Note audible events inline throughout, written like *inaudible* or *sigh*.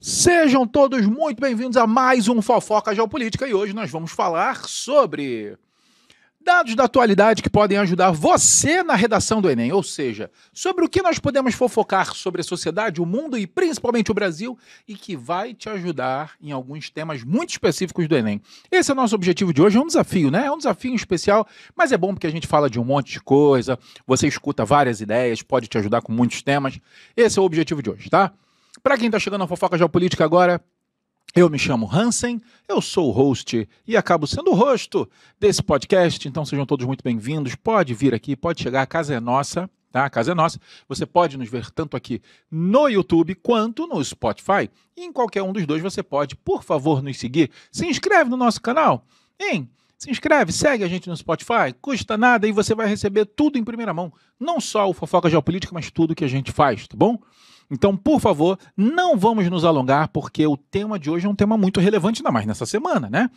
Sejam todos muito bem-vindos a mais um Fofoca Geopolítica e hoje nós vamos falar sobre dados da atualidade que podem ajudar você na redação do Enem, ou seja, sobre o que nós podemos fofocar sobre a sociedade, o mundo e principalmente o Brasil e que vai te ajudar em alguns temas muito específicos do Enem. Esse é o nosso objetivo de hoje, é um desafio, né? É um desafio especial, mas é bom porque a gente fala de um monte de coisa, você escuta várias ideias, pode te ajudar com muitos temas. Esse é o objetivo de hoje, tá? Para quem está chegando na fofoca geopolítica agora, eu me chamo Hansen, eu sou o host e acabo sendo o rosto desse podcast, então sejam todos muito bem-vindos. Pode vir aqui, pode chegar, a casa é nossa, tá? A casa é nossa. Você pode nos ver tanto aqui no YouTube quanto no Spotify. E em qualquer um dos dois você pode, por favor, nos seguir. Se inscreve no nosso canal, hein? Se inscreve, segue a gente no Spotify, custa nada e você vai receber tudo em primeira mão. Não só o Fofoca Geopolítica, mas tudo que a gente faz, tá bom? Então, por favor, não vamos nos alongar, porque o tema de hoje é um tema muito relevante, ainda mais nessa semana, né?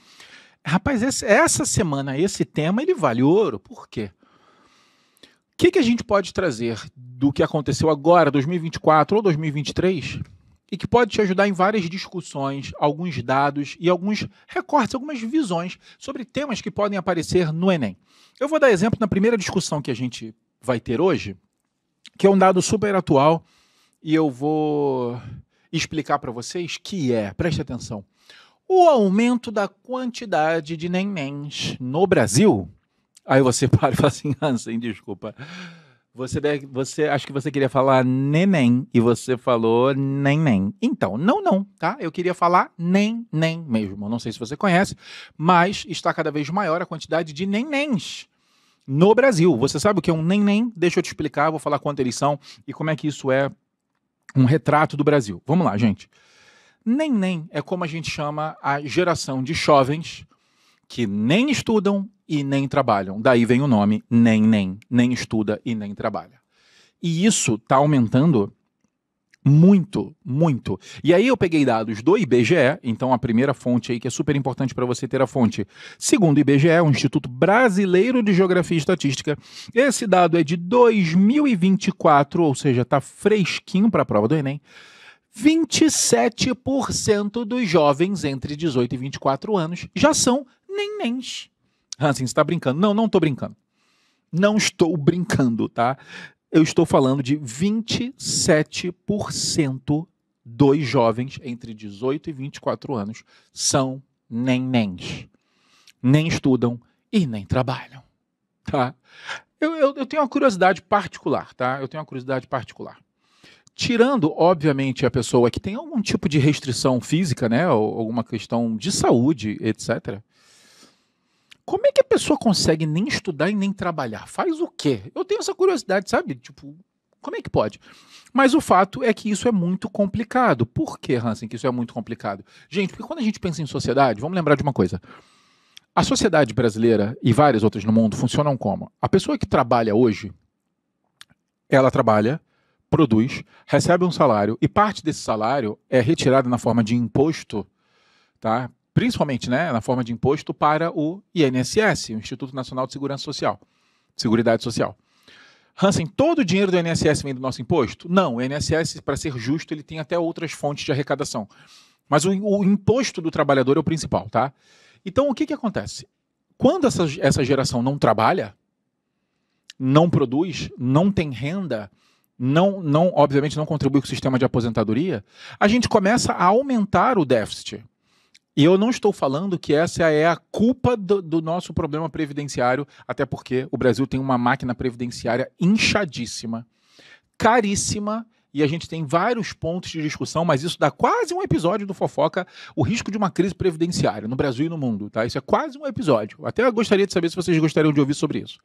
Rapaz, essa semana, esse tema, ele vale ouro. Por quê? O que, que a gente pode trazer do que aconteceu agora, 2024 ou 2023, e que pode te ajudar em várias discussões, alguns dados e alguns recortes, algumas visões sobre temas que podem aparecer no Enem. Eu vou dar exemplo na primeira discussão que a gente vai ter hoje, que é um dado super atual e eu vou explicar para vocês que é, preste atenção, o aumento da quantidade de nenéns no Brasil. Aí você *laughs* para e fala assim, Hansen, ah, desculpa. Você, deve, você acho que você queria falar neném e você falou neném. Então, não, não, tá? Eu queria falar nem nem mesmo. Não sei se você conhece, mas está cada vez maior a quantidade de nenéns no Brasil. Você sabe o que é um neném? Deixa eu te explicar, vou falar quanto eles são e como é que isso é um retrato do Brasil. Vamos lá, gente. Nem nem é como a gente chama a geração de jovens que nem estudam e nem trabalham. Daí vem o nome nem nem, nem estuda e nem trabalha. E isso está aumentando muito, muito. E aí eu peguei dados do IBGE, então a primeira fonte aí que é super importante para você ter a fonte. Segundo o IBGE, o Instituto Brasileiro de Geografia e Estatística, esse dado é de 2024, ou seja, tá fresquinho para a prova do Enem. 27% dos jovens entre 18 e 24 anos já são nenéns. Hansen, você está brincando? Não, não estou brincando. Não estou brincando, tá? eu estou falando de 27% dos jovens entre 18 e 24 anos são nenéns. Nem estudam e nem trabalham. Tá? Eu, eu, eu, tenho uma curiosidade particular, tá? Eu tenho uma curiosidade particular. Tirando, obviamente, a pessoa que tem algum tipo de restrição física, né? Ou alguma questão de saúde, etc. Como é que a pessoa consegue nem estudar e nem trabalhar? Faz o quê? Eu tenho essa curiosidade, sabe? Tipo, como é que pode? Mas o fato é que isso é muito complicado. Por que, Hansen, que isso é muito complicado? Gente, porque quando a gente pensa em sociedade, vamos lembrar de uma coisa. A sociedade brasileira e várias outras no mundo funcionam como? A pessoa que trabalha hoje, ela trabalha, produz, recebe um salário e parte desse salário é retirada na forma de imposto, tá? principalmente né, na forma de imposto para o INSS, o Instituto Nacional de Segurança Social, Seguridade Social. Hansen, todo o dinheiro do INSS vem do nosso imposto? Não, o INSS, para ser justo, ele tem até outras fontes de arrecadação. Mas o, o imposto do trabalhador é o principal, tá? Então, o que, que acontece? Quando essa, essa geração não trabalha, não produz, não tem renda, não, não, obviamente não contribui com o sistema de aposentadoria, a gente começa a aumentar o déficit. E eu não estou falando que essa é a culpa do, do, nosso problema previdenciário, até porque o Brasil tem uma máquina previdenciária inchadíssima, caríssima, e a gente tem vários pontos de discussão, mas isso dá quase um episódio do Fofoca, o risco de uma crise previdenciária no Brasil e no mundo, tá? Isso é quase um episódio. Até eu gostaria de saber se vocês gostariam de ouvir sobre isso.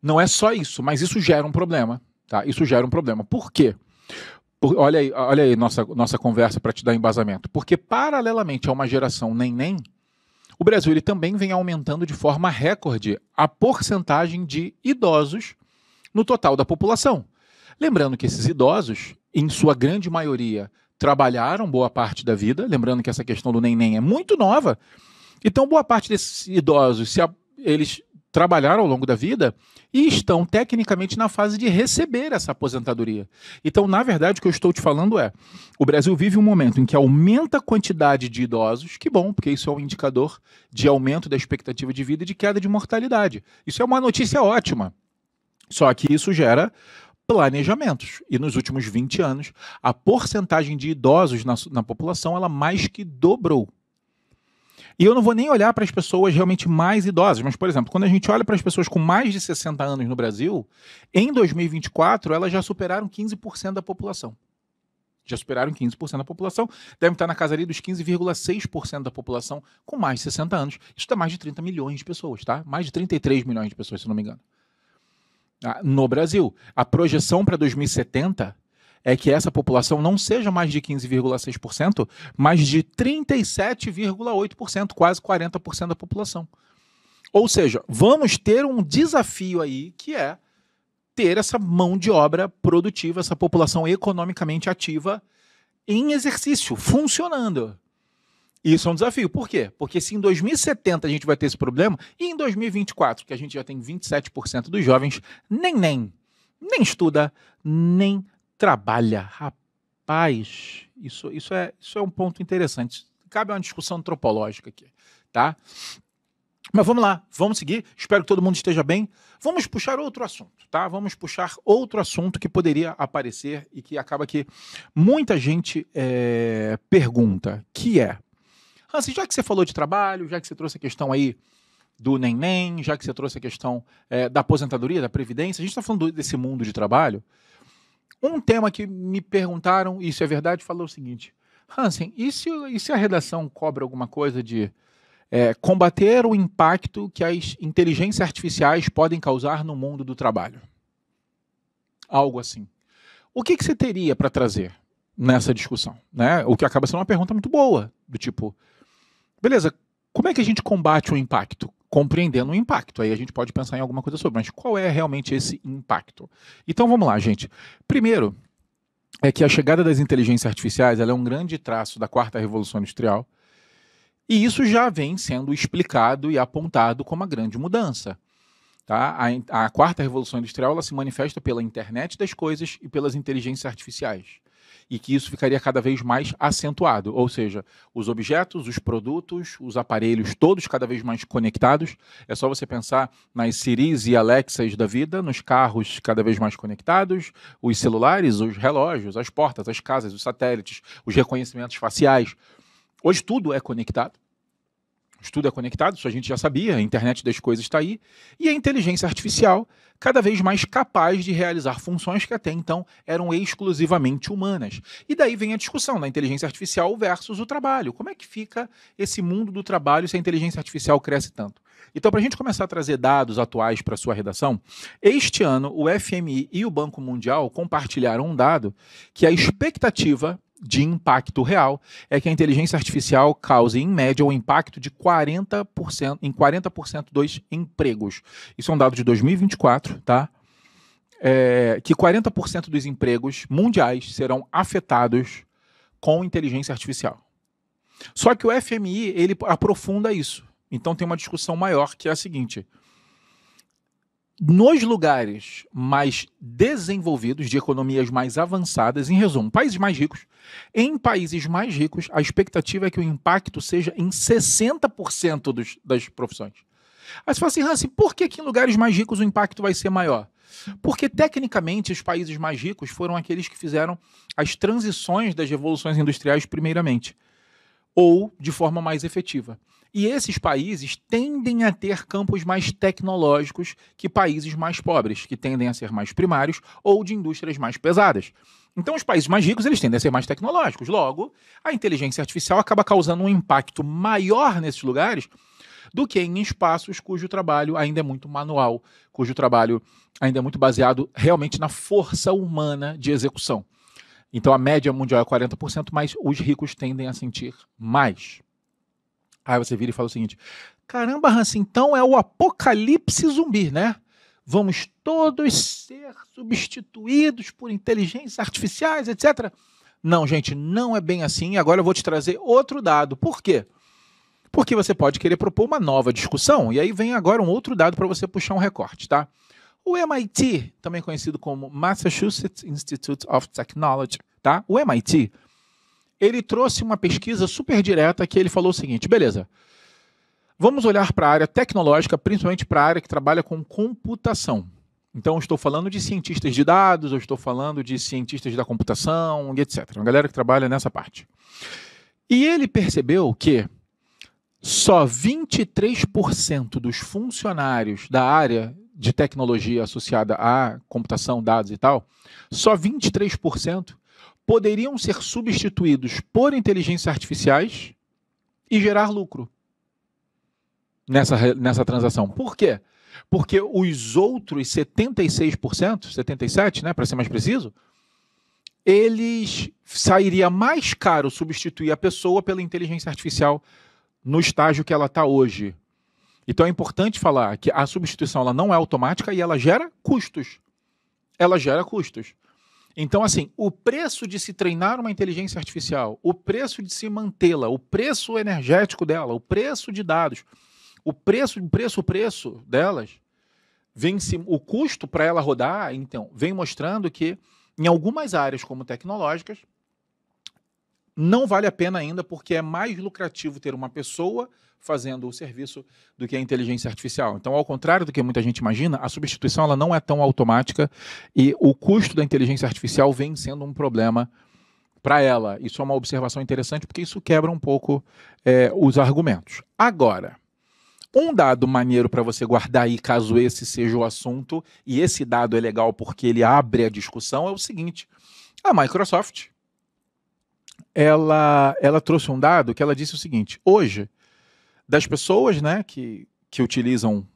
Não é só isso, mas isso gera um problema, tá? Isso gera um problema. Por quê? Por, olha aí, olha aí nossa, nossa conversa para te dar embasamento. Porque, paralelamente a uma geração neném, o Brasil ele também vem aumentando de forma recorde a porcentagem de idosos no total da população. Lembrando que esses idosos, em sua grande maioria, trabalharam boa parte da vida, lembrando que essa questão do neném é muito nova. Então, boa parte desses idosos, se a, eles trabalharam ao longo da vida e estão tecnicamente na fase de receber essa aposentadoria. Então, na verdade, o que eu estou te falando é: o Brasil vive um momento em que aumenta a quantidade de idosos, que bom, porque isso é um indicador de aumento da expectativa de vida e de queda de mortalidade. Isso é uma notícia ótima. Só que isso gera planejamentos. E nos últimos 20 anos, a porcentagem de idosos na, na população ela mais que dobrou. E eu não vou nem olhar para as pessoas realmente mais idosas, mas, por exemplo, quando a gente olha para as pessoas com mais de 60 anos no Brasil, em 2024 elas já superaram 15% da população. Já superaram 15% da população, devem estar na casa ali dos 15,6% da população com mais de 60 anos. Isso dá mais de 30 milhões de pessoas, tá? Mais de 33 milhões de pessoas, se não me engano. Ah, no Brasil, a projeção para 2070 é que essa população não seja mais de 15,6%, mas de 37,8%, quase 40% da população. Ou seja, vamos ter um desafio aí que é ter essa mão de obra produtiva, essa população economicamente ativa em exercício, funcionando. Isso é um desafio. Por quê? Porque se em 2070 a gente vai ter esse problema, e em 2024, que a gente já tem 27% dos jovens, nem nem, nem estuda, nem trabalha. Rapaz, isso, isso, é, isso é um ponto interessante. Cabe uma discussão antropológica aqui, tá? Mas vamos lá, vamos seguir. Espero que todo mundo esteja bem. Vamos puxar outro assunto, tá? Vamos puxar outro assunto que poderia aparecer e que acaba que muita gente é, pergunta, que é, Hansi, já que você falou de trabalho, já que você trouxe a questão aí do neném, já que você trouxe a questão é, da aposentadoria, da previdência, a gente está falando desse mundo de trabalho. Um tema que me perguntaram, isso é verdade, falou o seguinte: Hansen, e se, e se a redação cobra alguma coisa de é, combater o impacto que as inteligências artificiais podem causar no mundo do trabalho? Algo assim. O que, que você teria para trazer nessa discussão? Né? O que acaba sendo uma pergunta muito boa, do tipo, beleza, como é que a gente combate o impacto? compreendendo o impacto. Aí a gente pode pensar em alguma coisa sobre, mas qual é realmente esse impacto? Então vamos lá, gente. Primeiro, é que a chegada das inteligências artificiais é um grande traço da quarta revolução industrial. E isso já vem sendo explicado e apontado como uma grande mudança. Tá? A, a quarta revolução industrial se manifesta pela internet das coisas e pelas inteligências artificiais e que isso ficaria cada vez mais acentuado, ou seja, os objetos, os produtos, os aparelhos, todos cada vez mais conectados. É só você pensar nas Siris e Alexas da vida, nos carros cada vez mais conectados, os celulares, os relógios, as portas, as casas, os satélites, os reconhecimentos faciais. Hoje tudo é conectado. Estudo é conectado, isso a gente já sabia, a internet das coisas está aí, e a inteligência artificial, cada vez mais capaz de realizar funções que até então eram exclusivamente humanas. E daí vem a discussão da inteligência artificial versus o trabalho. Como é que fica esse mundo do trabalho se a inteligência artificial cresce tanto? Então, para a gente começar a trazer dados atuais para a sua redação, este ano o FMI e o Banco Mundial compartilharam um dado que é a expectativa de impacto real é que a inteligência artificial cause, em média, um impacto de 40% em 40% dos empregos. Isso é um dado de 2024, tá? É, que 40% dos empregos mundiais serão afetados com inteligência artificial. Só que o FMI ele aprofunda isso. Então tem uma discussão maior que é a seguinte: nos lugares mais desenvolvidos, de economias mais avançadas, em resumo, países mais ricos, em países mais ricos, a expectativa é que o impacto seja em 60% dos, das profissões. Aí você fala assim, Hansi, por que, que em lugares mais ricos o impacto vai ser maior? Porque, tecnicamente, os países mais ricos foram aqueles que fizeram as transições das revoluções industriais primeiramente, ou de forma mais efetiva. E esses países tendem a ter campos mais tecnológicos que países mais pobres, que tendem a ser mais primários ou de indústrias mais pesadas. Então, os países mais ricos eles tendem a ser mais tecnológicos. Logo, a inteligência artificial acaba causando um impacto maior nesses lugares do que em espaços cujo trabalho ainda é muito manual, cujo trabalho ainda é muito baseado realmente na força humana de execução. Então, a média mundial é 40%, mas os ricos tendem a sentir mais. Aí você vira e fala o seguinte: caramba, Hans, então é o apocalipse zumbi, né? Vamos todos ser substituídos por inteligências artificiais, etc. Não, gente, não é bem assim. Agora eu vou te trazer outro dado. Por quê? Porque você pode querer propor uma nova discussão, e aí vem agora um outro dado para você puxar um recorte, tá? O MIT, também conhecido como Massachusetts Institute of Technology, tá? O MIT ele trouxe uma pesquisa super direta que ele falou o seguinte: beleza, vamos olhar para a área tecnológica, principalmente para a área que trabalha com computação. Então, estou falando de cientistas de dados, eu estou falando de cientistas da computação e etc. Uma galera que trabalha nessa parte. E ele percebeu que só 23% dos funcionários da área de tecnologia associada à computação, dados e tal, só 23% poderiam ser substituídos por inteligências artificiais e gerar lucro nessa, nessa transação. Por quê? Porque os outros 76%, 77%, né, para ser mais preciso, eles sairia mais caro substituir a pessoa pela inteligência artificial no estágio que ela está hoje. Então é importante falar que a substituição ela não é automática e ela gera custos. Ela gera custos. Então, assim, o preço de se treinar uma inteligência artificial, o preço de se mantê-la, o preço energético dela, o preço de dados, o preço, o preço, o preço delas, vem se, o custo para ela rodar, então, vem mostrando que em algumas áreas como tecnológicas, não vale a pena ainda, porque é mais lucrativo ter uma pessoa fazendo o serviço do que a inteligência artificial. Então, ao contrário do que muita gente imagina, a substituição ela não é tão automática e o custo da inteligência artificial vem sendo um problema para ela. Isso é uma observação interessante, porque isso quebra um pouco é, os argumentos. Agora, um dado maneiro para você guardar aí, caso esse seja o assunto, e esse dado é legal porque ele abre a discussão, é o seguinte: a Microsoft ela, ela trouxe um dado que ela disse o seguinte: hoje, das pessoas né, que, que utilizam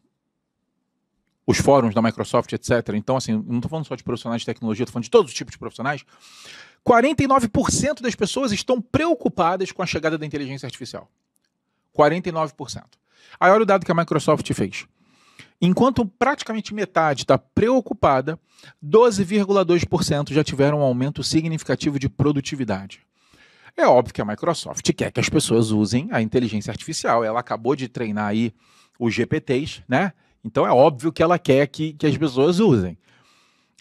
os fóruns da Microsoft, etc. Então, assim, não estou falando só de profissionais de tecnologia, estou falando de todos os tipos de profissionais. 49% das pessoas estão preocupadas com a chegada da inteligência artificial. 49%. Aí olha o dado que a Microsoft fez. Enquanto praticamente metade está preocupada, 12,2% já tiveram um aumento significativo de produtividade. É óbvio que a Microsoft quer que as pessoas usem a inteligência artificial. Ela acabou de treinar aí os GPTs, né? Então é óbvio que ela quer que, que as pessoas usem.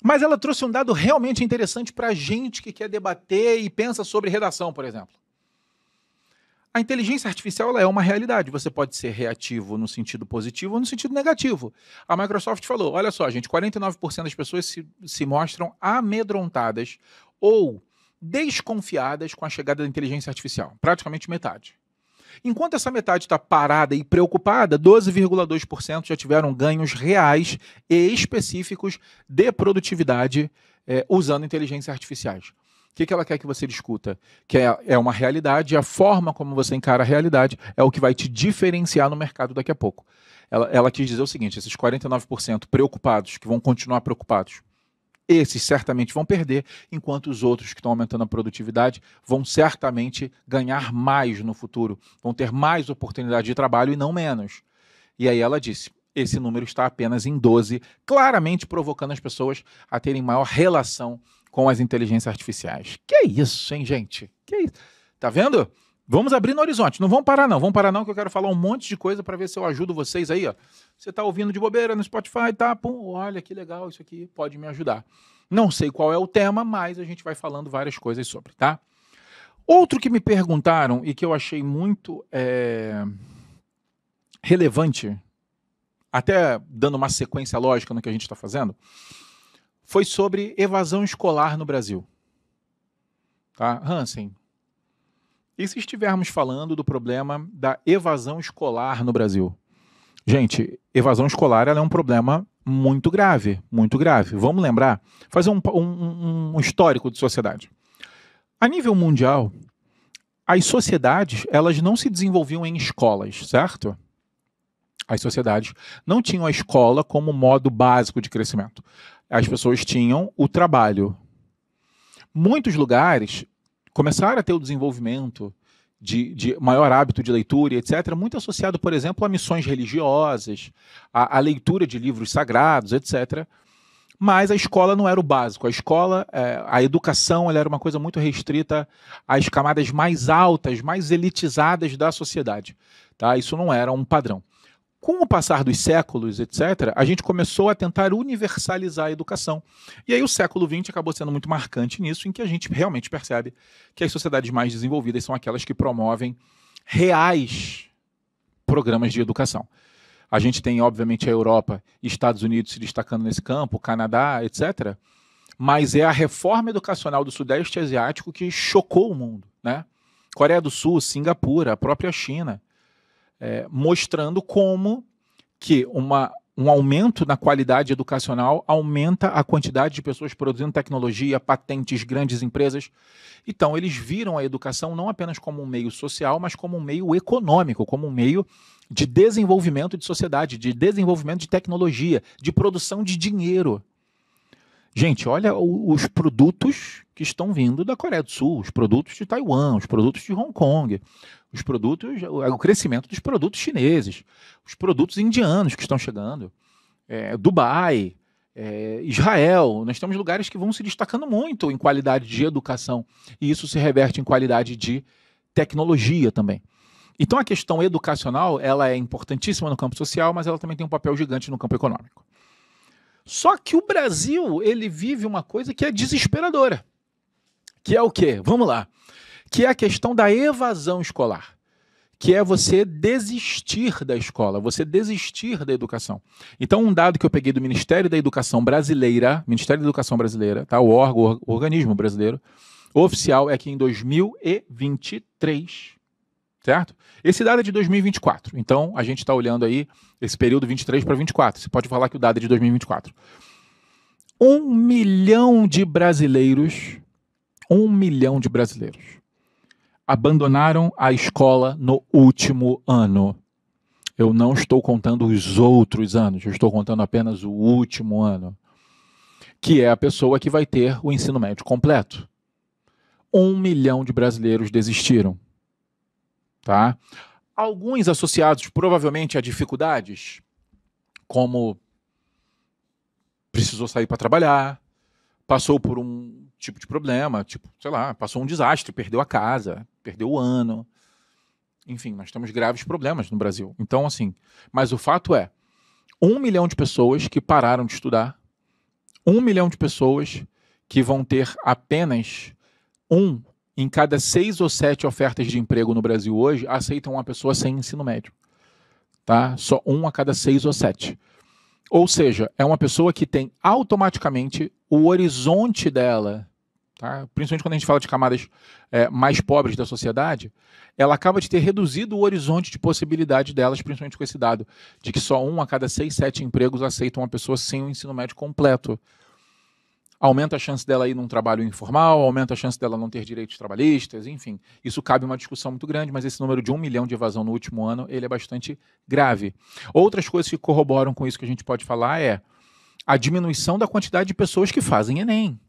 Mas ela trouxe um dado realmente interessante para a gente que quer debater e pensa sobre redação, por exemplo. A inteligência artificial é uma realidade. Você pode ser reativo no sentido positivo ou no sentido negativo. A Microsoft falou: olha só, gente, 49% das pessoas se, se mostram amedrontadas ou desconfiadas com a chegada da inteligência artificial, praticamente metade. Enquanto essa metade está parada e preocupada, 12,2% já tiveram ganhos reais e específicos de produtividade é, usando inteligências artificiais. O que, que ela quer que você discuta? Que é, é uma realidade, a forma como você encara a realidade é o que vai te diferenciar no mercado daqui a pouco. Ela, ela quis dizer o seguinte: esses 49% preocupados, que vão continuar preocupados, esses certamente vão perder, enquanto os outros que estão aumentando a produtividade vão certamente ganhar mais no futuro, vão ter mais oportunidade de trabalho e não menos. E aí ela disse: esse número está apenas em 12, claramente provocando as pessoas a terem maior relação com as inteligências artificiais. Que é isso, hein, gente? Que é isso? Tá vendo? Vamos abrir no horizonte. Não vão parar, não. Vão parar, não, que eu quero falar um monte de coisa para ver se eu ajudo vocês aí, ó. Você está ouvindo de bobeira no Spotify, tá? Pum, olha que legal, isso aqui pode me ajudar. Não sei qual é o tema, mas a gente vai falando várias coisas sobre, tá? Outro que me perguntaram e que eu achei muito é, relevante, até dando uma sequência lógica no que a gente está fazendo, foi sobre evasão escolar no Brasil. Tá? Hansen, e se estivermos falando do problema da evasão escolar no Brasil? Gente, evasão escolar é um problema muito grave, muito grave. Vamos lembrar, fazer um, um, um histórico de sociedade. A nível mundial, as sociedades elas não se desenvolviam em escolas, certo? As sociedades não tinham a escola como modo básico de crescimento. As pessoas tinham o trabalho. Muitos lugares começaram a ter o desenvolvimento de, de, maior hábito de leitura, etc., muito associado, por exemplo, a missões religiosas, a, a, leitura de livros sagrados, etc. Mas a escola não era o básico. A escola, é, a educação, ela era uma coisa muito restrita às camadas mais altas, mais elitizadas da sociedade. Tá? Isso não era um padrão com o passar dos séculos, etc., a gente começou a tentar universalizar a educação. E aí o século XX acabou sendo muito marcante nisso, em que a gente realmente percebe que as sociedades mais desenvolvidas são aquelas que promovem reais programas de educação. A gente tem, obviamente, a Europa e Estados Unidos se destacando nesse campo, Canadá, etc. Mas é a reforma educacional do Sudeste Asiático que chocou o mundo. Né? Coreia do Sul, Singapura, a própria China é, mostrando como que uma, um aumento na qualidade educacional aumenta a quantidade de pessoas produzindo tecnologia, patentes, grandes empresas. Então, eles viram a educação não apenas como um meio social, mas como um meio econômico, como um meio de desenvolvimento de sociedade, de desenvolvimento de tecnologia, de produção de dinheiro. Gente, olha os produtos que estão vindo da Coreia do Sul, os produtos de Taiwan, os produtos de Hong Kong, os produtos, é o crescimento dos produtos chineses, os produtos indianos que estão chegando, é, Dubai, é, Israel, nós temos lugares que vão se destacando muito em qualidade de educação e isso se reverte em qualidade de tecnologia também. Então a questão educacional ela é importantíssima no campo social, mas ela também tem um papel gigante no campo econômico. Só que o Brasil ele vive uma coisa que é desesperadora, que é o quê? Vamos lá que é a questão da evasão escolar, que é você desistir da escola, você desistir da educação. Então, um dado que eu peguei do Ministério da Educação Brasileira, Ministério da Educação Brasileira, tá? o órgão, o organismo brasileiro, oficial é que em 2023, certo? Esse dado é de 2024. Então, a gente está olhando aí esse período 23 para 24. Você pode falar que o dado é de 2024. Um milhão de brasileiros, um milhão de brasileiros abandonaram a escola no último ano. Eu não estou contando os outros anos, eu estou contando apenas o último ano, que é a pessoa que vai ter o ensino médio completo. Um milhão de brasileiros desistiram. Tá? Alguns associados provavelmente a dificuldades, como precisou sair para trabalhar, passou por um tipo de problema, tipo, sei lá, passou um desastre, perdeu a casa, perdeu o ano. Enfim, nós temos graves problemas no Brasil. Então, assim, mas o fato é, um milhão de pessoas que pararam de estudar, um milhão de pessoas que vão ter apenas um em cada seis ou sete ofertas de emprego no Brasil hoje aceitam uma pessoa sem ensino médio. Tá? Só um a cada seis ou sete. Ou seja, é uma pessoa que tem automaticamente o horizonte dela tá? principalmente quando a gente fala de camadas é, mais pobres da sociedade, ela acaba de ter reduzido o horizonte de possibilidade delas, principalmente com esse dado de que só um a cada seis, sete empregos aceita uma pessoa sem o ensino médio completo. Aumenta a chance dela ir num trabalho informal, aumenta a chance dela não ter direitos trabalhistas, enfim. Isso cabe uma discussão muito grande, mas esse número de um milhão de evasão no último ano, ele é bastante grave. Outras coisas que corroboram com isso que a gente pode falar é a diminuição da quantidade de pessoas que fazem Enem.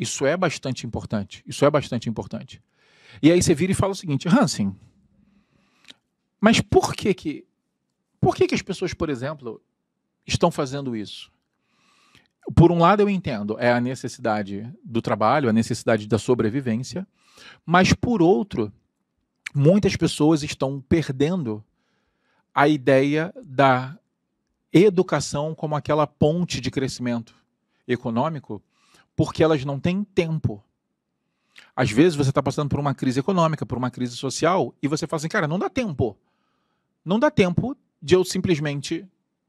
Isso é bastante importante. Isso é bastante importante. E aí você vira e fala o seguinte, Hansen, mas por que que, por que que as pessoas, por exemplo, estão fazendo isso? Por um lado eu entendo, é a necessidade do trabalho, a necessidade da sobrevivência, mas por outro, muitas pessoas estão perdendo a ideia da educação como aquela ponte de crescimento econômico porque elas não têm tempo. Às vezes você está passando por uma crise econômica, por uma crise social, e você fala assim, cara, não dá tempo. Não dá tempo de eu simplesmente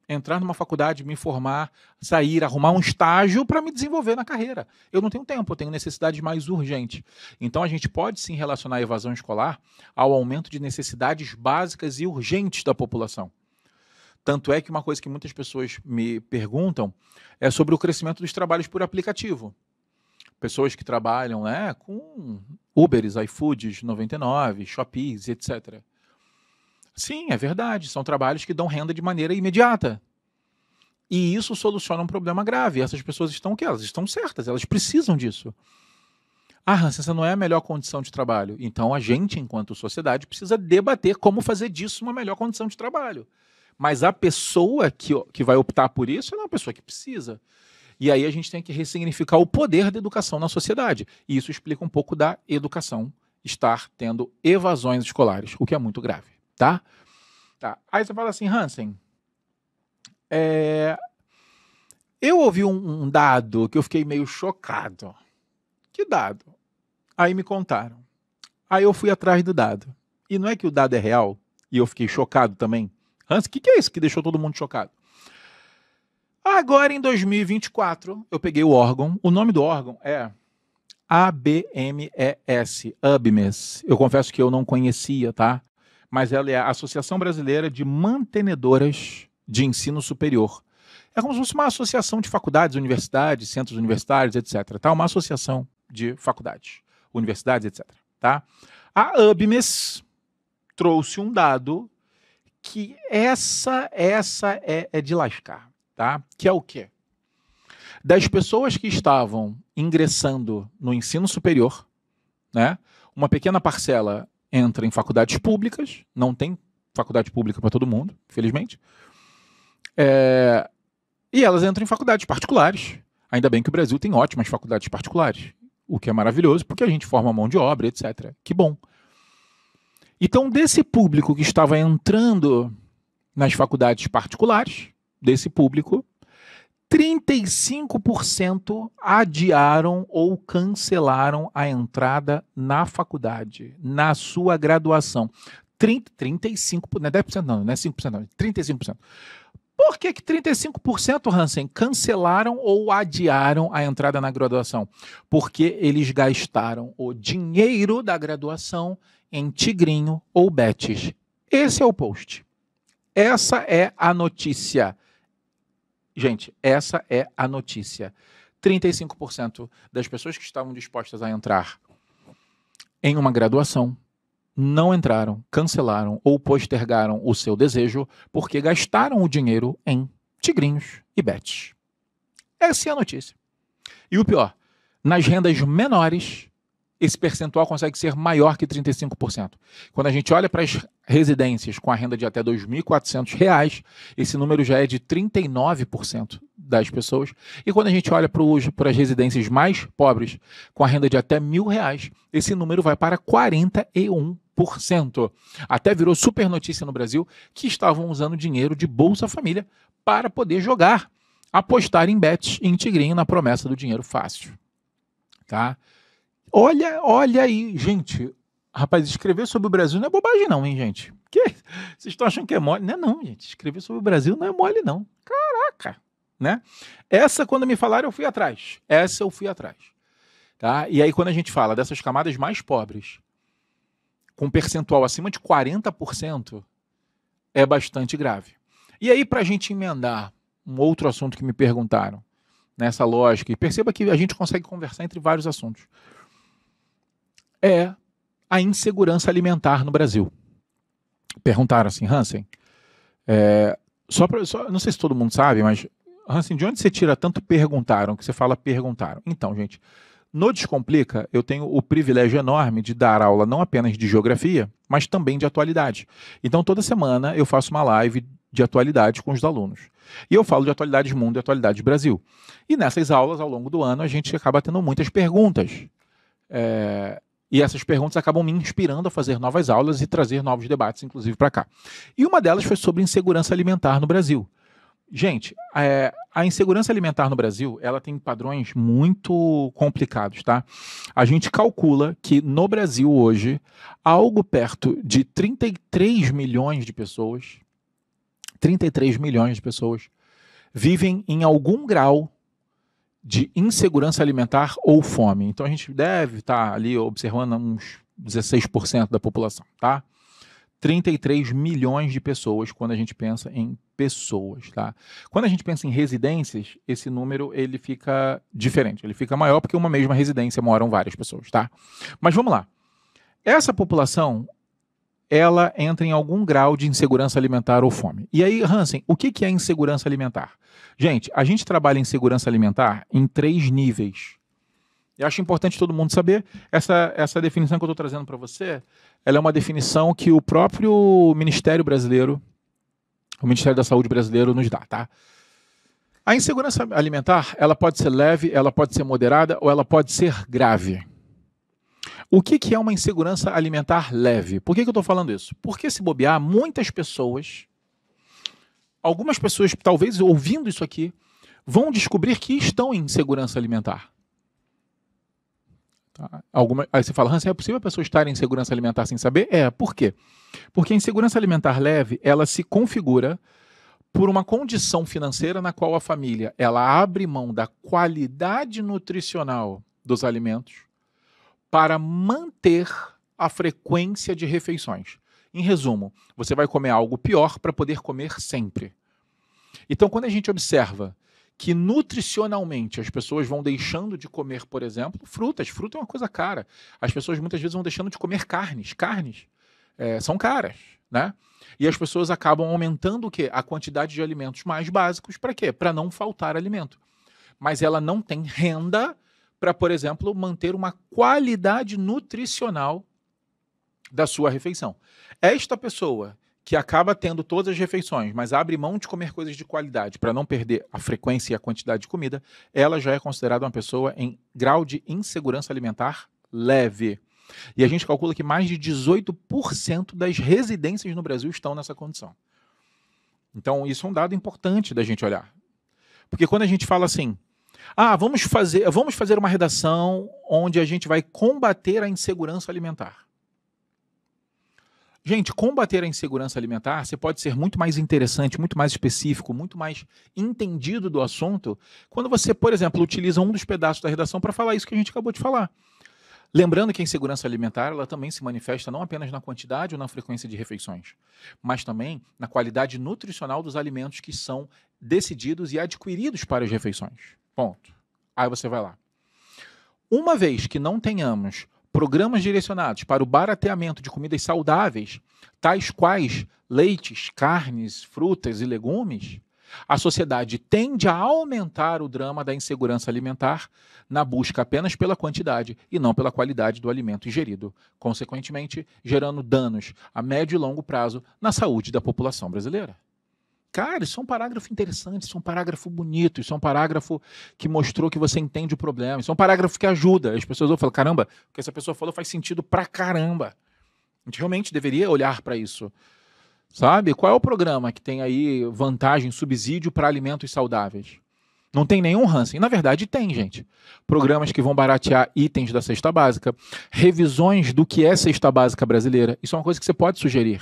entrar numa faculdade, me formar, sair, arrumar um estágio para me desenvolver na carreira. Eu não tenho tempo, eu tenho necessidades mais urgentes. Então a gente pode sim relacionar a evasão escolar ao aumento de necessidades básicas e urgentes da população. Tanto é que uma coisa que muitas pessoas me perguntam é sobre o crescimento dos trabalhos por aplicativo. Pessoas que trabalham né, com Uberes, iFoods 99, Shopees, etc. Sim, é verdade. São trabalhos que dão renda de maneira imediata. E isso soluciona um problema grave. Essas pessoas estão o quê? Elas estão certas, elas precisam disso. Ah, Hans, essa não é a melhor condição de trabalho. Então a gente, enquanto sociedade, precisa debater como fazer disso uma melhor condição de trabalho. Mas a pessoa que, que vai optar por isso é uma pessoa que precisa. E aí a gente tem que ressignificar o poder da educação na sociedade. E isso explica um pouco da educação estar tendo evasões escolares, o que é muito grave, tá? tá. Aí você fala assim, Hansen, é... eu ouvi um, um dado que eu fiquei meio chocado. Que dado? Aí me contaram. Aí eu fui atrás do dado. E não é que o dado é real, e eu fiquei chocado também, Hans, o que, que é isso que deixou todo mundo chocado? Agora, em 2024, eu peguei o órgão. O nome do órgão é ABMES, ABMES. Eu confesso que eu não conhecia, tá? Mas ela é a Associação Brasileira de Mantenedoras de Ensino Superior. É como se fosse uma associação de faculdades, universidades, centros universitários, etc. Tá? Uma associação de faculdades, universidades, etc. Tá? A ABMES trouxe um dado que essa essa é, é de lascar, tá? Que é o quê? Das pessoas que estavam ingressando no ensino superior, né? Uma pequena parcela entra em faculdades públicas, não tem faculdade pública para todo mundo, felizmente. É, e elas entram em faculdades particulares. Ainda bem que o Brasil tem ótimas faculdades particulares, o que é maravilhoso, porque a gente forma mão de obra, etc. Que bom. Então, desse público que estava entrando nas faculdades particulares, desse público, 35% adiaram ou cancelaram a entrada na faculdade, na sua graduação. 30, 35%, não é 10%, não, não é 5%, não, 35%. Por que, que 35%, Hansen, cancelaram ou adiaram a entrada na graduação? Porque eles gastaram o dinheiro da graduação em Tigrinho ou Betis. Esse é o post. Essa é a notícia. Gente, essa é a notícia. 35% das pessoas que estavam dispostas a entrar em uma graduação não entraram, cancelaram ou postergaram o seu desejo porque gastaram o dinheiro em tigrinhos e Betis. Essa é a notícia. E o pior, nas rendas menores, esse percentual consegue ser maior que 35%. Quando a gente olha para as residências com a renda de até R$ 2.400, esse número já é de 39% das pessoas. E quando a gente olha para as residências mais pobres, com a renda de até R$ 1.000, esse número vai para 41%. Até virou super notícia no Brasil que estavam usando dinheiro de Bolsa Família para poder jogar, apostar em bets em Tigrinho na promessa do dinheiro fácil. Tá? Olha, olha aí, gente. Rapaz, escrever sobre o Brasil não é bobagem, não, hein, gente? Que? É Vocês estão achando que é mole? Não é, não, gente. Escrever sobre o Brasil não é mole, não. Caraca, né? Essa, quando me falaram, eu fui atrás. Essa eu fui atrás. Tá? E aí, quando a gente fala dessas camadas mais pobres, com percentual acima de 40%, é bastante grave. E aí, para a gente emendar um outro assunto que me perguntaram nessa lógica, e perceba que a gente consegue conversar entre vários assuntos é a insegurança alimentar no Brasil. Perguntaram assim, Hansen, é, só, pra, só não sei se todo mundo sabe, mas Hansen, de onde você tira tanto perguntaram, que você fala perguntaram? Então, gente, no Descomplica, eu tenho o privilégio enorme de dar aula não apenas de geografia, mas também de atualidade. Então, toda semana eu faço uma live de atualidade com os alunos. E eu falo de do mundo e do Brasil. E nessas aulas, ao longo do ano, a gente acaba tendo muitas perguntas. É, e essas perguntas acabam me inspirando a fazer novas aulas e trazer novos debates, inclusive, para cá. E uma delas foi sobre insegurança alimentar no Brasil. Gente, é, a insegurança alimentar no Brasil, ela tem padrões muito complicados, tá? A gente calcula que no Brasil hoje, algo perto de 33 milhões de pessoas, 33 milhões de pessoas, vivem em algum grau de insegurança alimentar ou fome. Então a gente deve estar tá ali observando uns 16% da população, tá? 33 milhões de pessoas quando a gente pensa em pessoas, tá? Quando a gente pensa em residências, esse número ele fica diferente, ele fica maior porque uma mesma residência moram várias pessoas, tá? Mas vamos lá. Essa população ela entra em algum grau de insegurança alimentar ou fome. E aí, Hansen, o que é insegurança alimentar? Gente, a gente trabalha em segurança alimentar em três níveis. Eu acho importante todo mundo saber. Essa, essa definição que eu estou trazendo para você, ela é uma definição que o próprio Ministério Brasileiro, o Ministério da Saúde Brasileiro nos dá, tá? A insegurança alimentar, ela pode ser leve, ela pode ser moderada ou ela pode ser grave. O que, que é uma insegurança alimentar leve? Por que, que eu estou falando isso? Porque se bobear, muitas pessoas, algumas pessoas, talvez ouvindo isso aqui, vão descobrir que estão em insegurança alimentar. Tá? Alguma, aí você fala, Hans, é possível a pessoa estar em insegurança alimentar sem saber? É, por quê? Porque a insegurança alimentar leve, ela se configura por uma condição financeira na qual a família ela abre mão da qualidade nutricional dos alimentos para manter a frequência de refeições. Em resumo, você vai comer algo pior para poder comer sempre. Então, quando a gente observa que nutricionalmente as pessoas vão deixando de comer, por exemplo, frutas. Fruta é uma coisa cara. As pessoas muitas vezes vão deixando de comer carnes. Carnes é, são caras, né? E as pessoas acabam aumentando o quê? A quantidade de alimentos mais básicos para quê? Para não faltar alimento. Mas ela não tem renda para, por exemplo, manter uma qualidade nutricional da sua refeição. Esta pessoa que acaba tendo todas as refeições, mas abre mão de comer coisas de qualidade para não perder a frequência e a quantidade de comida, ela já é considerada uma pessoa em grau de insegurança alimentar leve. E a gente calcula que mais de 18% das residências no Brasil estão nessa condição. Então, isso é um dado importante da gente olhar. Porque quando a gente fala assim, ah, vamos fazer, vamos fazer uma redação onde a gente vai combater a insegurança alimentar. Gente, combater a insegurança alimentar, você pode ser muito mais interessante, muito mais específico, muito mais entendido do assunto, quando você, por exemplo, utiliza um dos pedaços da redação para falar isso que a gente acabou de falar. Lembrando que a insegurança alimentar ela também se manifesta não apenas na quantidade ou na frequência de refeições, mas também na qualidade nutricional dos alimentos que são decididos e adquiridos para as refeições. Ponto. Aí você vai lá. Uma vez que não tenhamos programas direcionados para o barateamento de comidas saudáveis, tais quais leites, carnes, frutas e legumes, a sociedade tende a aumentar o drama da insegurança alimentar na busca apenas pela quantidade e não pela qualidade do alimento ingerido, consequentemente gerando danos a médio e longo prazo na saúde da população brasileira. Cara, isso é um parágrafo interessante, isso é um parágrafo bonito, isso é um parágrafo que mostrou que você entende o problema, isso é um parágrafo que ajuda. As pessoas vão falar: caramba, o que essa pessoa falou faz sentido pra caramba. A gente realmente deveria olhar para isso. Sabe? Qual é o programa que tem aí vantagem, subsídio para alimentos saudáveis? Não tem nenhum Hansen. Na verdade, tem, gente. Programas que vão baratear itens da cesta básica, revisões do que é cesta básica brasileira. Isso é uma coisa que você pode sugerir.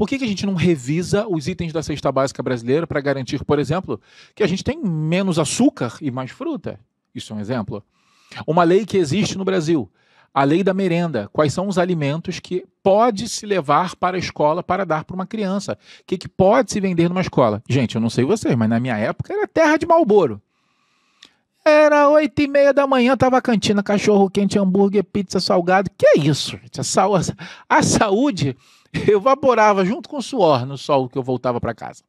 Por que, que a gente não revisa os itens da cesta básica brasileira para garantir, por exemplo, que a gente tem menos açúcar e mais fruta? Isso é um exemplo. Uma lei que existe no Brasil, a lei da merenda. Quais são os alimentos que pode se levar para a escola para dar para uma criança? O que, que pode se vender numa escola? Gente, eu não sei vocês, mas na minha época era terra de Malboro. Era oito e meia da manhã, tava a cantina, cachorro quente, hambúrguer, pizza, salgado. Que é isso? A, a saúde *laughs* Eu evaporava junto com o suor no sol que eu voltava para casa.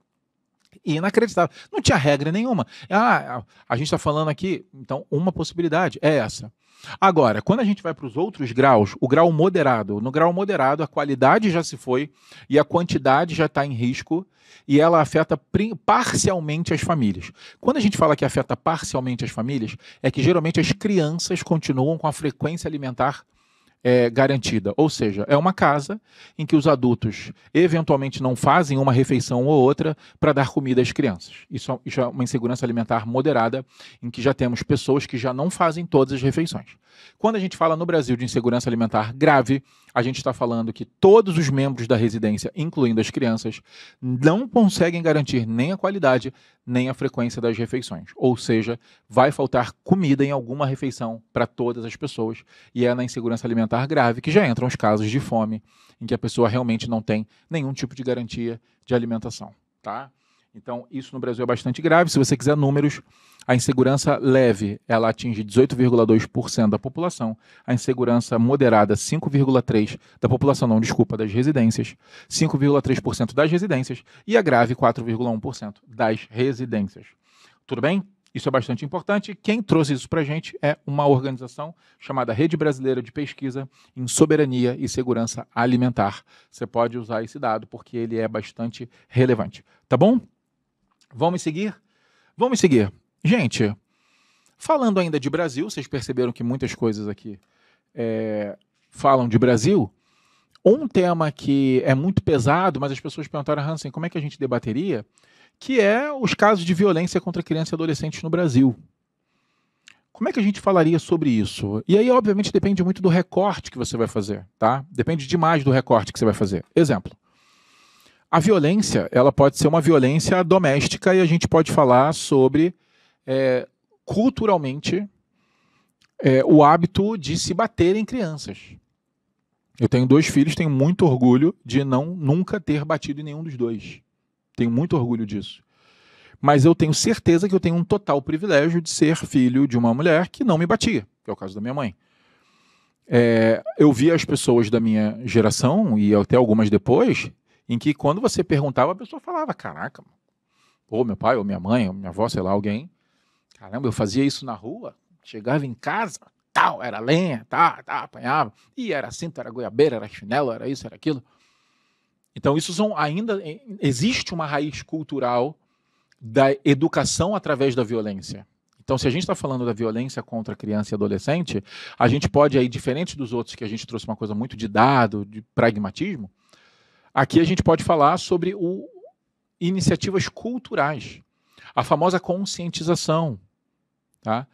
Inacreditável. Não tinha regra nenhuma. Ah, a gente está falando aqui, então, uma possibilidade é essa. Agora, quando a gente vai para os outros graus, o grau moderado. No grau moderado, a qualidade já se foi e a quantidade já está em risco e ela afeta parcialmente as famílias. Quando a gente fala que afeta parcialmente as famílias, é que geralmente as crianças continuam com a frequência alimentar é, garantida. Ou seja, é uma casa em que os adultos eventualmente não fazem uma refeição ou outra para dar comida às crianças. Isso, é, isso é uma insegurança alimentar moderada, em que já temos pessoas que já não fazem todas as refeições. Quando a gente fala no Brasil de insegurança alimentar grave, a gente está falando que todos os membros da residência, incluindo as crianças, não conseguem garantir nem a qualidade nem a frequência das refeições. Ou seja, vai faltar comida em alguma refeição para todas as pessoas. E é na insegurança alimentar grave que já entram os casos de fome, em que a pessoa realmente não tem nenhum tipo de garantia de alimentação. Tá? Então, isso no Brasil é bastante grave. Se você quiser números, a insegurança leve, ela atinge 18,2% da população. A insegurança moderada, 5,3% da população, não, desculpa, das residências. 5,3% das residências. E a grave, 4,1% das residências. Tudo bem? Isso é bastante importante. Quem trouxe isso para a gente é uma organização chamada Rede Brasileira de Pesquisa em Soberania e Segurança Alimentar. Você pode usar esse dado porque ele é bastante relevante. Tá bom? Vamos seguir? vamos seguir. Gente, falando ainda de Brasil, vocês perceberam que muitas coisas aqui é, falam de Brasil. Um tema que é muito pesado, mas as pessoas perguntaram, Hansen, como é que a gente debateria? Que é os casos de violência contra crianças e adolescentes no Brasil. Como é que a gente falaria sobre isso? E aí, obviamente, depende muito do recorte que você vai fazer, tá? Depende demais do recorte que você vai fazer. Exemplo. A violência, ela pode ser uma violência doméstica e a gente pode falar sobre, é, culturalmente, é, o hábito de se bater em crianças. Eu tenho dois filhos, tenho muito orgulho de não nunca ter batido em nenhum dos dois. Tenho muito orgulho disso. Mas eu tenho certeza que eu tenho um total privilégio de ser filho de uma mulher que não me batia, que é o caso da minha mãe. É, eu vi as pessoas da minha geração e até algumas depois em que quando você perguntava, a pessoa falava: Caraca, ou meu pai, ou minha mãe, ou minha avó, sei lá, alguém. Caramba, eu fazia isso na rua, chegava em casa, tal, era lenha, tá, tá, apanhava, e era cinto, era goiabeira, era chinelo, era isso, era aquilo. Então, isso são ainda. Eh, existe uma raiz cultural da educação através da violência. Então, se a gente está falando da violência contra criança e adolescente, a gente pode aí, diferente dos outros que a gente trouxe uma coisa muito de dado, de pragmatismo, Aqui a gente pode falar sobre o, iniciativas culturais, a famosa conscientização. Tá?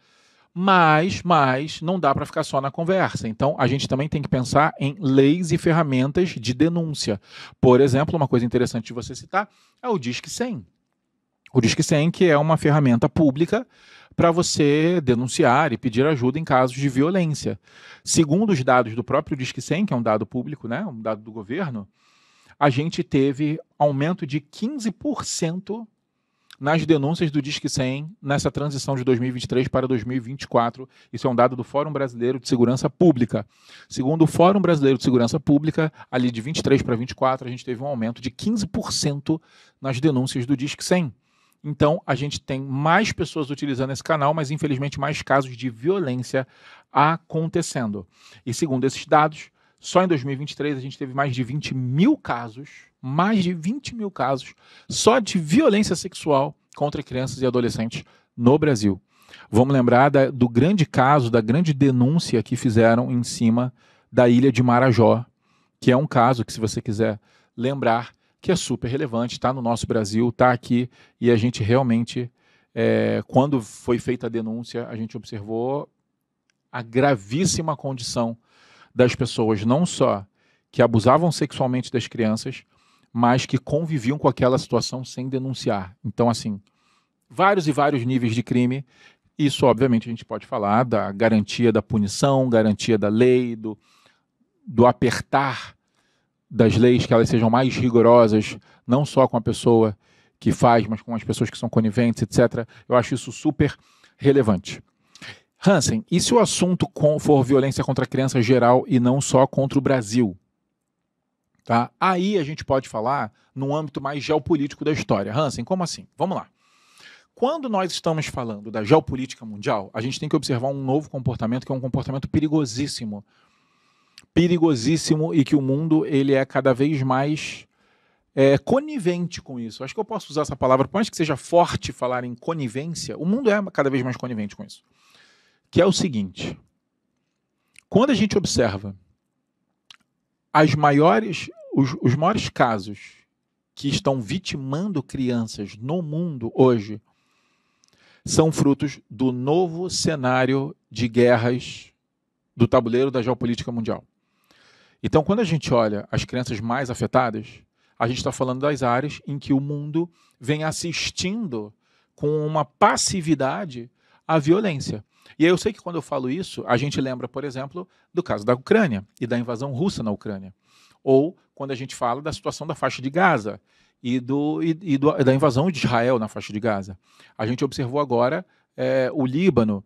Mas, mas não dá para ficar só na conversa. Então, a gente também tem que pensar em leis e ferramentas de denúncia. Por exemplo, uma coisa interessante de você citar é o Disque 100. O Disque 100, que é uma ferramenta pública para você denunciar e pedir ajuda em casos de violência. Segundo os dados do próprio Disque 100, que é um dado público, né, um dado do governo, a gente teve aumento de 15% nas denúncias do Disque 100 nessa transição de 2023 para 2024. Isso é um dado do Fórum Brasileiro de Segurança Pública. Segundo o Fórum Brasileiro de Segurança Pública, ali de 23 para 24, a gente teve um aumento de 15% nas denúncias do Disque 100. Então, a gente tem mais pessoas utilizando esse canal, mas infelizmente mais casos de violência acontecendo. E segundo esses dados, só em 2023 a gente teve mais de 20 mil casos, mais de 20 mil casos, só de violência sexual contra crianças e adolescentes no Brasil. Vamos lembrar da, do grande caso, da grande denúncia que fizeram em cima da ilha de Marajó, que é um caso que, se você quiser lembrar, que é super relevante, está no nosso Brasil, está aqui, e a gente realmente, é, quando foi feita a denúncia, a gente observou a gravíssima condição das pessoas não só que abusavam sexualmente das crianças, mas que conviviam com aquela situação sem denunciar. Então, assim, vários e vários níveis de crime. Isso, obviamente, a gente pode falar da garantia da punição, garantia da lei, do, do apertar das leis, que elas sejam mais rigorosas, não só com a pessoa que faz, mas com as pessoas que são coniventes, etc. Eu acho isso super relevante. Hansen, e se o assunto for violência contra a criança geral e não só contra o Brasil? Tá? Aí a gente pode falar num âmbito mais geopolítico da história. Hansen, como assim? Vamos lá. Quando nós estamos falando da geopolítica mundial, a gente tem que observar um novo comportamento que é um comportamento perigosíssimo. Perigosíssimo e que o mundo ele é cada vez mais é, conivente com isso. Acho que eu posso usar essa palavra, por mais que seja forte falar em conivência, o mundo é cada vez mais conivente com isso que é o seguinte: quando a gente observa as maiores, os, os maiores casos que estão vitimando crianças no mundo hoje são frutos do novo cenário de guerras do tabuleiro da geopolítica mundial. Então, quando a gente olha as crianças mais afetadas, a gente está falando das áreas em que o mundo vem assistindo com uma passividade à violência. E eu sei que quando eu falo isso, a gente lembra, por exemplo, do caso da Ucrânia e da invasão russa na Ucrânia. Ou quando a gente fala da situação da faixa de Gaza e, do, e, e do, da invasão de Israel na faixa de Gaza. A gente observou agora é, o Líbano.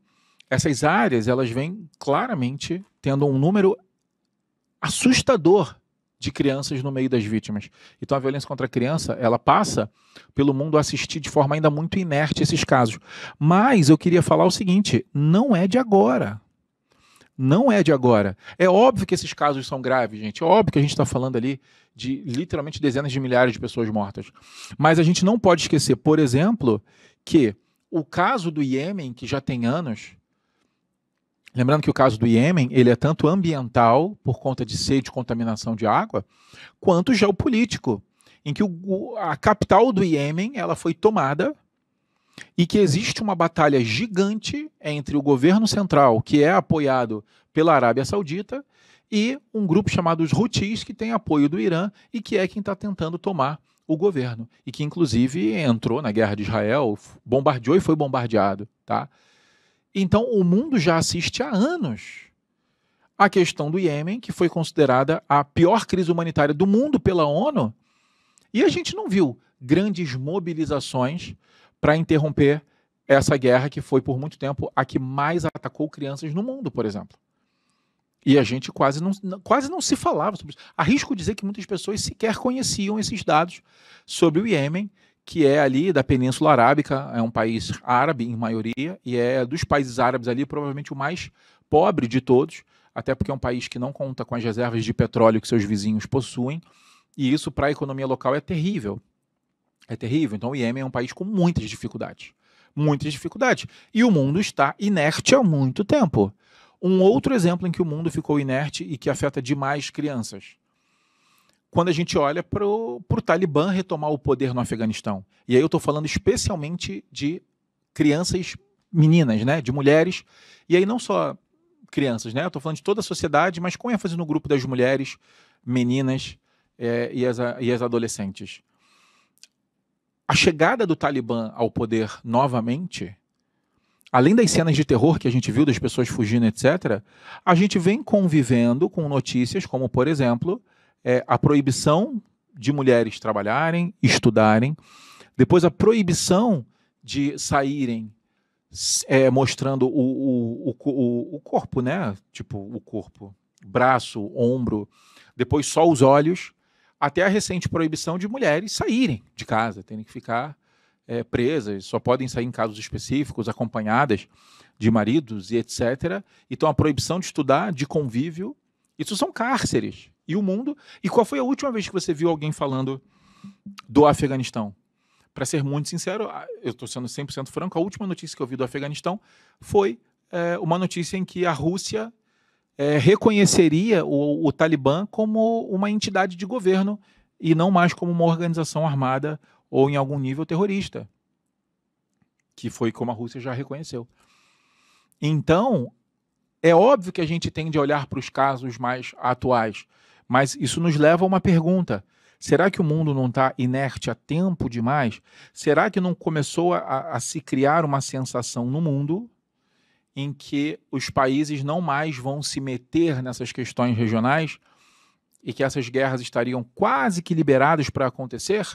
Essas áreas elas vêm claramente tendo um número assustador de crianças no meio das vítimas. Então a violência contra a criança, ela passa pelo mundo assistir de forma ainda muito inerte esses casos. Mas eu queria falar o seguinte, não é de agora. Não é de agora. É óbvio que esses casos são graves, gente. É óbvio que a gente está falando ali de literalmente dezenas de milhares de pessoas mortas. Mas a gente não pode esquecer, por exemplo, que o caso do Iêmen, que já tem anos, Lembrando que o caso do Iêmen, ele é tanto ambiental, por conta de sede e contaminação de água, quanto geopolítico, em que o, a capital do Iêmen ela foi tomada e que existe uma batalha gigante entre o governo central, que é apoiado pela Arábia Saudita, e um grupo chamado os Houthis, que tem apoio do Irã e que é quem está tentando tomar o governo, e que inclusive entrou na guerra de Israel, bombardeou e foi bombardeado, tá? Então, o mundo já assiste há anos à questão do Iêmen, que foi considerada a pior crise humanitária do mundo pela ONU, e a gente não viu grandes mobilizações para interromper essa guerra que foi por muito tempo a que mais atacou crianças no mundo, por exemplo. E a gente quase não, quase não se falava sobre isso. Arrisco dizer que muitas pessoas sequer conheciam esses dados sobre o Iêmen que é ali da Península Arábica, é um país árabe em maioria, e é dos países árabes ali provavelmente o mais pobre de todos, até porque é um país que não conta com as reservas de petróleo que seus vizinhos possuem, e isso para a economia local é terrível. É terrível. Então o Iêmen é um país com muitas dificuldades. Muitas dificuldades. E o mundo está inerte há muito tempo. Um outro exemplo em que o mundo ficou inerte e que afeta demais crianças quando a gente olha para o Talibã retomar o poder no Afeganistão. E aí eu estou falando especialmente de crianças meninas, né, de mulheres, e aí não só crianças, né, eu estou falando de toda a sociedade, mas com ênfase no grupo das mulheres, meninas é, e, as, e as adolescentes. A chegada do Talibã ao poder novamente, além das cenas de terror que a gente viu, das pessoas fugindo, etc., a gente vem convivendo com notícias como, por exemplo, é, a proibição de mulheres trabalharem, estudarem, depois a proibição de saírem é, mostrando o, o, o, o corpo, né? Tipo, o corpo, braço, ombro, depois só os olhos, até a recente proibição de mulheres saírem de casa, terem que ficar é, presas, só podem sair em casos específicos, acompanhadas de maridos e etc. Então a proibição de estudar, de convívio, isso são cárceres e o mundo. E qual foi a última vez que você viu alguém falando do Afeganistão? Para ser muito sincero, ah, eu estou sendo 100% franco, a última notícia que eu vi do Afeganistão foi é, uma notícia em que a Rússia é, reconheceria o, o Talibã como uma entidade de governo e não mais como uma organização armada ou em algum nível terrorista, que foi como a Rússia já reconheceu. Então, é óbvio que a gente tende a olhar para os casos mais atuais. Mas isso nos leva a uma pergunta. Será que o mundo não está inerte há tempo demais? Será que não começou a, a se criar uma sensação no mundo em que os países não mais vão se meter nessas questões regionais e que essas guerras estariam quase que liberadas para acontecer?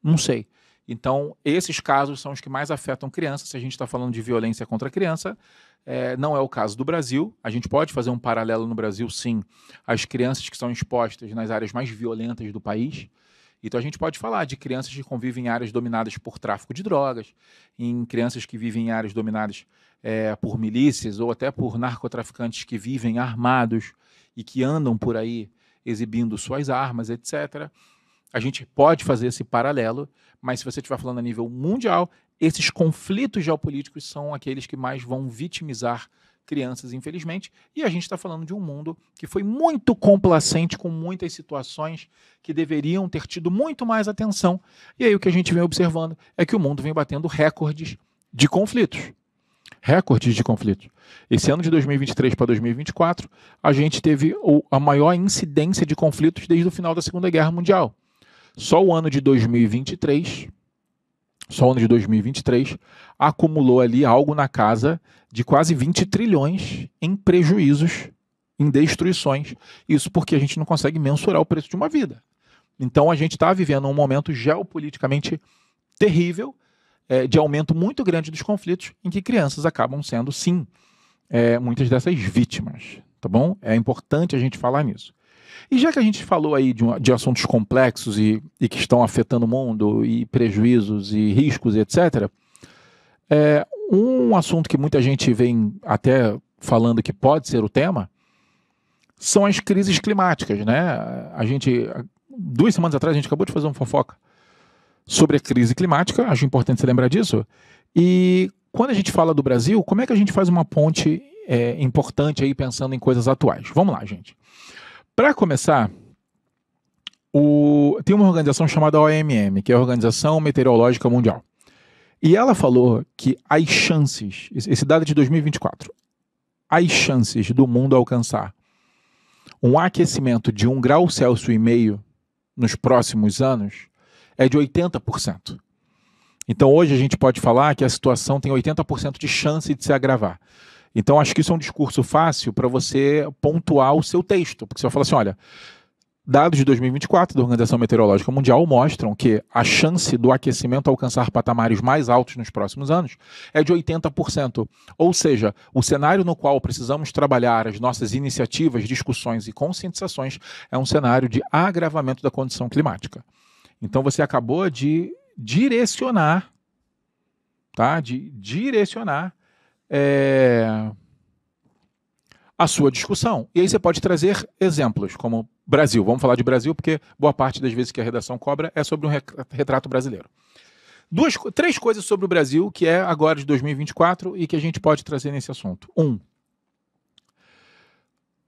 Não sei. Então, esses casos são os que mais afetam crianças. Se a gente está falando de violência contra a criança, é, não é o caso do Brasil. A gente pode fazer um paralelo no Brasil, sim, às crianças que são expostas nas áreas mais violentas do país. Então a gente pode falar de crianças que convivem em áreas dominadas por tráfico de drogas, em crianças que vivem em áreas dominadas é, por milícias ou até por narcotraficantes que vivem armados e que andam por aí exibindo suas armas, etc. A gente pode fazer esse paralelo, mas se você estiver falando a nível mundial, esses conflitos geopolíticos são aqueles que mais vão vitimizar crianças, infelizmente. E a gente está falando de um mundo que foi muito complacente com muitas situações que deveriam ter tido muito mais atenção. E aí o que a gente vem observando é que o mundo vem batendo recordes de conflitos. Recordes de conflitos. Esse ano de 2023 para 2024, a gente teve a maior incidência de conflitos desde o final da Segunda Guerra Mundial. Só o ano de 2023 só o ano de 2023, acumulou ali algo na casa de quase 20 trilhões em prejuízos, em destruições. Isso porque a gente não consegue mensurar o preço de uma vida. Então a gente está vivendo um momento geopoliticamente terrível, é, de aumento muito grande dos conflitos, em que crianças acabam sendo, sim, é, muitas dessas vítimas. Tá bom? É importante a gente falar nisso. E já que a gente falou aí de, de assuntos complexos e, e, que estão afetando o mundo, e prejuízos e riscos, e etc., é, um assunto que muita gente vem até falando que pode ser o tema são as crises climáticas, né? A gente, duas semanas atrás, a gente acabou de fazer uma fofoca sobre a crise climática, acho importante você lembrar disso. E quando a gente fala do Brasil, como é que a gente faz uma ponte é, importante aí pensando em coisas atuais? Vamos lá, gente. Para começar, o... tem uma organização chamada OMM, que é a Organização Meteorológica Mundial. E ela falou que as chances, esse dado é de 2024, as chances do mundo alcançar um aquecimento de um grau Celsius e meio nos próximos anos é de 80%. Então hoje a gente pode falar que a situação tem 80% de chance de se agravar. Então, acho que isso é um discurso fácil para você pontuar o seu texto, porque você vai falar assim: olha, dados de 2024 da Organização Meteorológica Mundial mostram que a chance do aquecimento alcançar patamares mais altos nos próximos anos é de 80%. Ou seja, o cenário no qual precisamos trabalhar as nossas iniciativas, discussões e conscientizações é um cenário de agravamento da condição climática. Então, você acabou de direcionar, tá? De direcionar é, a sua discussão. E aí você pode trazer exemplos, como Brasil. Vamos falar de Brasil, porque boa parte das vezes que a redação cobra é sobre um retrato brasileiro. Duas, três coisas sobre o Brasil que é agora de 2024 e que a gente pode trazer nesse assunto. Um,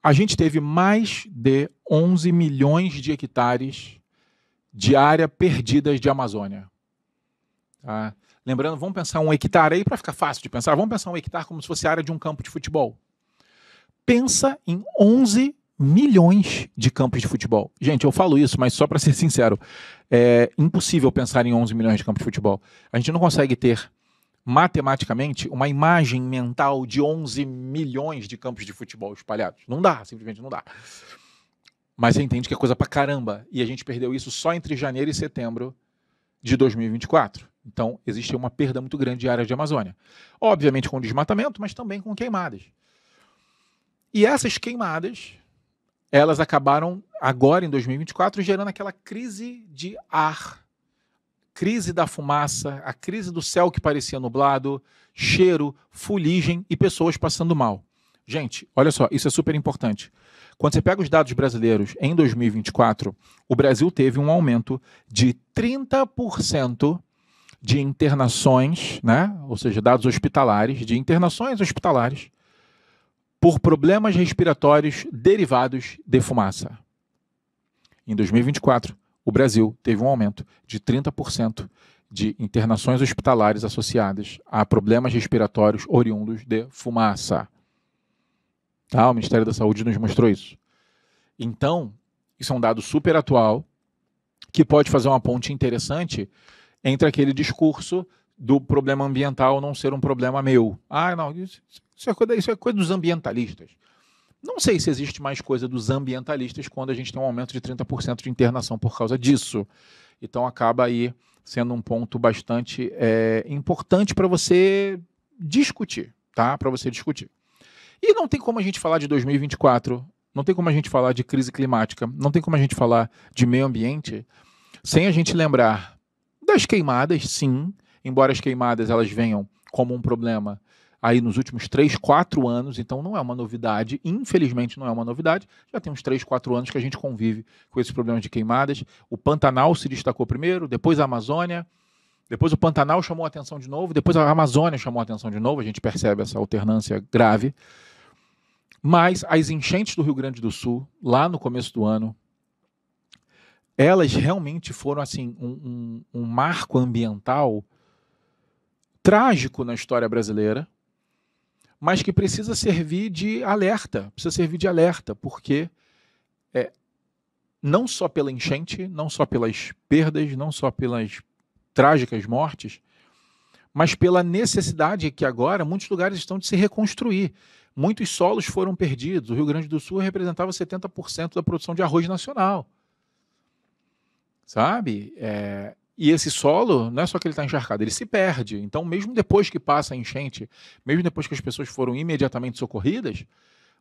a gente teve mais de 11 milhões de hectares de área perdidas de Amazônia. Tá? Lembrando, vamos pensar um hectare aí para ficar fácil de pensar. Vamos pensar um hectare como se fosse a área de um campo de futebol. Pensa em 11 milhões de campos de futebol. Gente, eu falo isso, mas só para ser sincero, é impossível pensar em 11 milhões de campos de futebol. A gente não consegue ter matematicamente uma imagem mental de 11 milhões de campos de futebol espalhados. Não dá, simplesmente não dá. Mas você entende que é coisa para caramba. E a gente perdeu isso só entre janeiro e setembro de 2024. Então, existe uma perda muito grande de áreas de Amazônia. Obviamente com desmatamento, mas também com queimadas. E essas queimadas, elas acabaram agora em 2024 gerando aquela crise de ar, crise da fumaça, a crise do céu que parecia nublado, cheiro, fuligem e pessoas passando mal. Gente, olha só, isso é super importante. Quando você pega os dados brasileiros em 2024, o Brasil teve um aumento de 30% de internações, né? ou seja, dados hospitalares, de internações hospitalares por problemas respiratórios derivados de fumaça. Em 2024, o Brasil teve um aumento de 30% de internações hospitalares associadas a problemas respiratórios oriundos de fumaça. Tá? O Ministério da Saúde nos mostrou isso. Então, isso é um dado super atual que pode fazer uma ponte interessante entre aquele discurso do problema ambiental não ser um problema meu. Ah, não, isso, é, coisa, isso é coisa dos ambientalistas. Não sei se existe mais coisa dos ambientalistas quando a gente tem um aumento de 30% de internação por causa disso. Então acaba aí sendo um ponto bastante é, importante para você discutir, tá? Para você discutir. E não tem como a gente falar de 2024, não tem como a gente falar de crise climática, não tem como a gente falar de meio ambiente sem a gente lembrar das queimadas, sim, embora as queimadas elas venham como um problema aí nos últimos 3, 4 anos, então não é uma novidade, infelizmente não é uma novidade, já tem uns 3, 4 anos que a gente convive com esses problemas de queimadas. O Pantanal se destacou primeiro, depois a Amazônia, depois o Pantanal chamou a atenção de novo, depois a Amazônia chamou a atenção de novo, a gente percebe essa alternância grave. Mas as enchentes do Rio Grande do Sul, lá no começo do ano, elas realmente foram assim um, um, um marco ambiental trágico na história brasileira, mas que precisa servir de alerta, precisa servir de alerta, porque é, não só pela enchente, não só pelas perdas, não só pelas trágicas mortes, mas pela necessidade que agora muitos lugares estão de se reconstruir. Muitos solos foram perdidos. O Rio Grande do Sul representava 70% da produção de arroz nacional. Sabe? É, e esse solo, não é só que ele está encharcado, ele se perde. Então, mesmo depois que passa a enchente, mesmo depois que as pessoas foram imediatamente socorridas,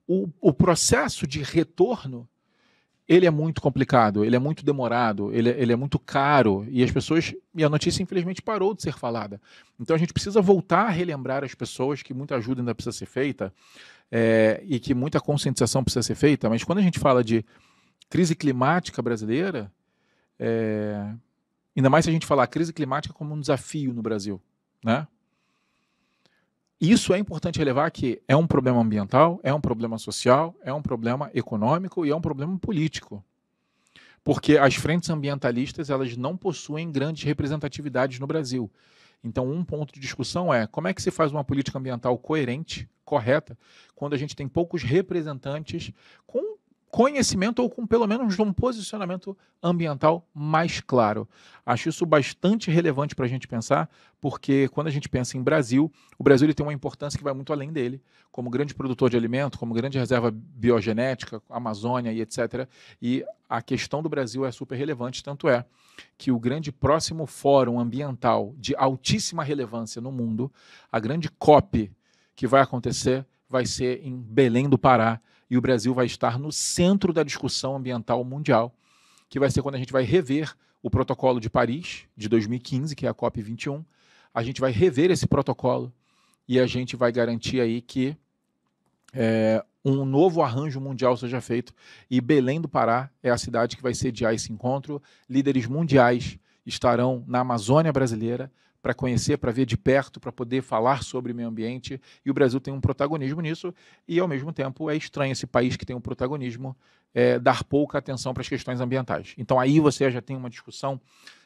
o, o processo de retorno ele é muito complicado, ele é muito demorado, ele, é, ele é muito caro e as pessoas e a notícia infelizmente parou de ser falada. Então a gente precisa voltar a relembrar as pessoas que muita ajuda ainda precisa ser feita é, e que muita conscientização precisa ser feita. Mas quando a gente fala de crise climática brasileira, é, ainda mais se a gente falar crise climática como um desafio no Brasil, né? Isso é importante relevar que é um problema ambiental, é um problema social, é um problema econômico e é um problema político. Porque as frentes ambientalistas elas não possuem grandes representatividades no Brasil. Então, um ponto de discussão é como é que se faz uma política ambiental coerente, correta, quando a gente tem poucos representantes com conhecimento ou com pelo menos um posicionamento ambiental mais claro. Acho isso bastante relevante para a gente pensar, porque quando a gente pensa em Brasil, o Brasil ele tem uma importância que vai muito além dele, como grande produtor de alimento, como grande reserva biogenética, Amazônia e etc. E a questão do Brasil é super relevante, tanto é que o grande próximo fórum ambiental de altíssima relevância no mundo, a grande COP que vai acontecer, vai ser em Belém do Pará, e o Brasil vai estar no centro da discussão ambiental mundial, que vai ser quando a gente vai rever o protocolo de Paris de 2015, que é a COP 21. A gente vai rever esse protocolo e a gente vai garantir aí que é, um novo arranjo mundial seja feito. E Belém do Pará é a cidade que vai sediar esse encontro. Líderes mundiais estarão na Amazônia brasileira para conhecer, para ver de perto, para poder falar sobre meio ambiente. E o Brasil tem um protagonismo nisso, e ao mesmo tempo é estranho esse país que tem um protagonismo é, dar pouca atenção para as questões ambientais. Então aí você já tem uma discussão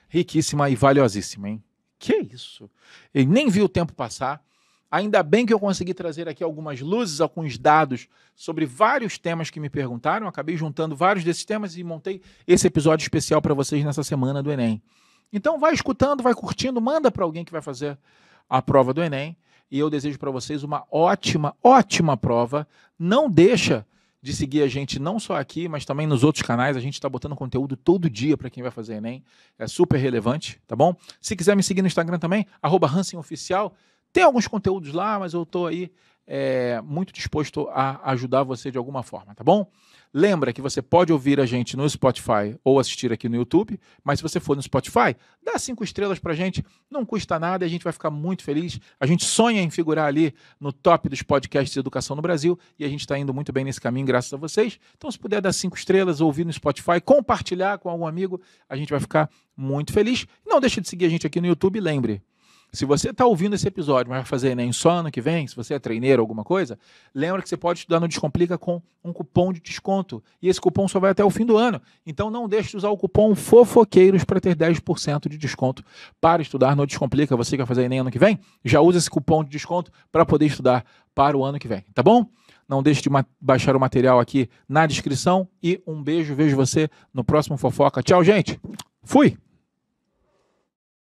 riquíssima e valiosíssima, hein? Que isso? Eu nem vi o tempo passar. Ainda bem que eu consegui trazer aqui algumas luzes, alguns dados sobre vários temas que me perguntaram. acabei juntando vários desses temas e montei esse episódio especial para vocês nessa semana do Enem. Então vai escutando, vai curtindo, manda para alguém que vai fazer a prova do Enem. E eu desejo para vocês uma ótima, ótima prova. Não deixa de seguir a gente não só aqui, mas também nos outros canais. A gente está botando conteúdo todo dia para quem vai fazer Enem. É super relevante, tá bom? Se quiser me seguir no Instagram também, arroba Tem alguns conteúdos lá, mas eu estou aí é, muito disposto a ajudar você de alguma forma, tá bom? Lembra que você pode ouvir a gente no Spotify ou assistir aqui no YouTube, mas se você for no Spotify, dá cinco estrelas para a gente, não custa nada e a gente vai ficar muito feliz. A gente sonha em figurar ali no top dos podcasts de educação no Brasil e a gente está indo muito bem nesse caminho, graças a vocês. Então, se puder dar cinco estrelas, ouvir no Spotify, compartilhar com algum amigo, a gente vai ficar muito feliz. Não deixe de seguir a gente aqui no YouTube, lembre se você está ouvindo esse episódio, mas vai fazer Enem só ano que vem, se você é treineiro ou alguma coisa, lembra que você pode estudar no Descomplica com um cupom de desconto. E esse cupom só vai até o fim do ano. Então não deixe de usar o cupom FOFOQUEIROS para ter 10% de desconto para estudar no Descomplica. Você quer fazer Enem ano que vem? Já usa esse cupom de desconto para poder estudar para o ano que vem, tá bom? Não deixe de baixar o material aqui na descrição e um beijo, vejo você no próximo Fofoca. Tchau, gente. Fui.